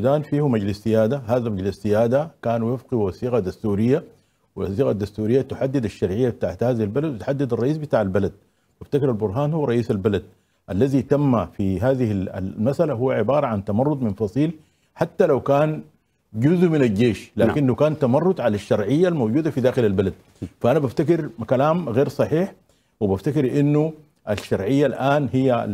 السودان فيه مجلس سيادة هذا مجلس سيادة كان وفق وثيقة دستورية والوثيقة الدستورية تحدد الشرعية بتاعت هذه البلد وتحدد الرئيس بتاع البلد وافتكر البرهان هو رئيس البلد الذي تم في هذه المسألة هو عبارة عن تمرد من فصيل حتى لو كان جزء من الجيش نعم. لكنه نعم. كان تمرد على الشرعية الموجودة في داخل البلد فأنا بفتكر كلام غير صحيح وبفتكر أنه الشرعية الآن هي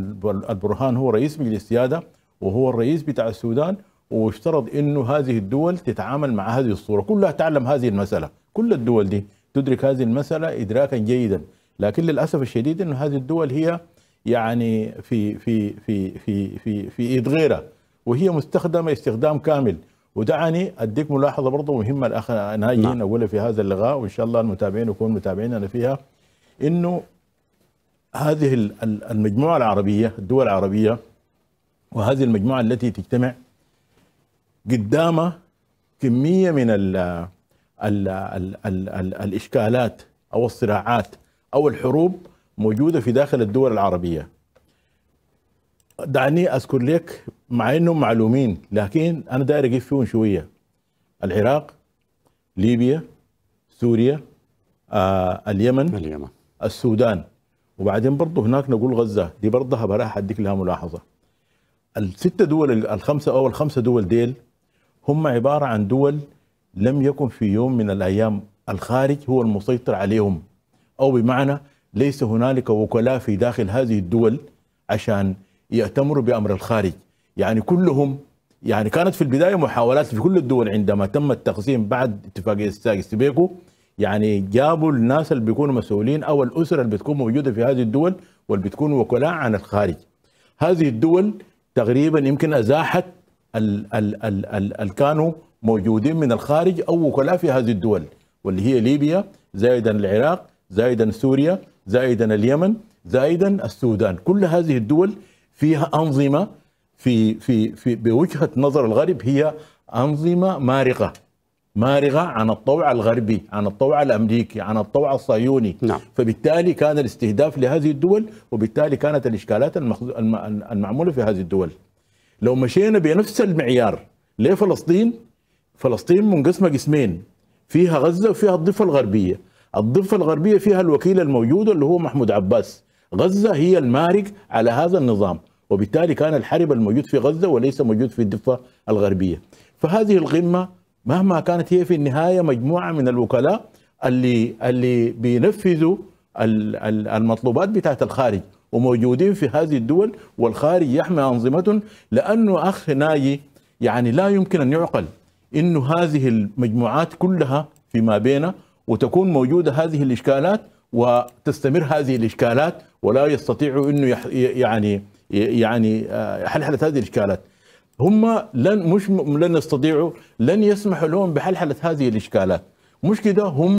البرهان هو رئيس مجلس السيادة وهو الرئيس بتاع السودان ويفترض انه هذه الدول تتعامل مع هذه الصوره كلها تعلم هذه المساله كل الدول دي تدرك هذه المساله ادراكا جيدا لكن للاسف الشديد انه هذه الدول هي يعني في في في في في في ايد غيرها وهي مستخدمه استخدام كامل ودعني اديك ملاحظه برضه مهمه الاخ ناجي نعم. اولها في هذا اللقاء وان شاء الله المتابعين يكونوا متابعيننا فيها انه هذه المجموعه العربيه الدول العربيه وهذه المجموعه التي تجتمع قدامه كميه من ال ال ال ال الـ الاشكالات او الصراعات او الحروب موجوده في داخل الدول العربيه. دعني اذكر لك مع انهم معلومين لكن انا داير اقف فيهم شويه. العراق، ليبيا، سوريا، آه اليمن اليمن السودان وبعدين برضه هناك نقول غزه دي برضه براح اديك لها ملاحظه. الست دول الخمسه او الخمسه دول ديل هم عبارة عن دول لم يكن في يوم من الأيام الخارج هو المسيطر عليهم أو بمعنى ليس هنالك وكلاء في داخل هذه الدول عشان يأتمروا بأمر الخارج يعني كلهم يعني كانت في البداية محاولات في كل الدول عندما تم التقسيم بعد اتفاقية ساكس بيكو يعني جابوا الناس اللي بيكونوا مسؤولين أو الأسرة اللي بتكون موجودة في هذه الدول واللي بتكون وكلاء عن الخارج هذه الدول تقريبا يمكن أزاحت ال ال ال ال ال كانوا موجودين من الخارج او وكلاء في هذه الدول واللي هي ليبيا زائدا العراق زائدا سوريا زائدا اليمن زائدا السودان كل هذه الدول فيها انظمه في في في بوجهه نظر الغرب هي انظمه مارقه مارغة عن الطوع الغربي عن الطوع الأمريكي عن الطوع الصهيوني نعم. فبالتالي كان الاستهداف لهذه الدول وبالتالي كانت الإشكالات المخز... المعمولة في هذه الدول لو مشينا بنفس المعيار لفلسطين فلسطين منقسمة قسمين فيها غزة وفيها الضفة الغربية الضفة الغربية فيها الوكيل الموجود اللي هو محمود عباس غزة هي المارق على هذا النظام وبالتالي كان الحرب الموجود في غزة وليس موجود في الضفة الغربية فهذه القمة مهما كانت هي في النهاية مجموعة من الوكلاء اللي اللي بينفذوا المطلوبات بتاعت الخارج وموجودين في هذه الدول والخارج يحمي أنظمتهم لأنه أخ ناجي يعني لا يمكن أن يعقل أن هذه المجموعات كلها فيما بينها وتكون موجودة هذه الإشكالات وتستمر هذه الإشكالات ولا يستطيعوا أنه يعني يعني آه، حلحلة هذه الإشكالات هم لن مش لن يستطيعوا لن يسمحوا لهم بحلحلة هذه الإشكالات مش كده هم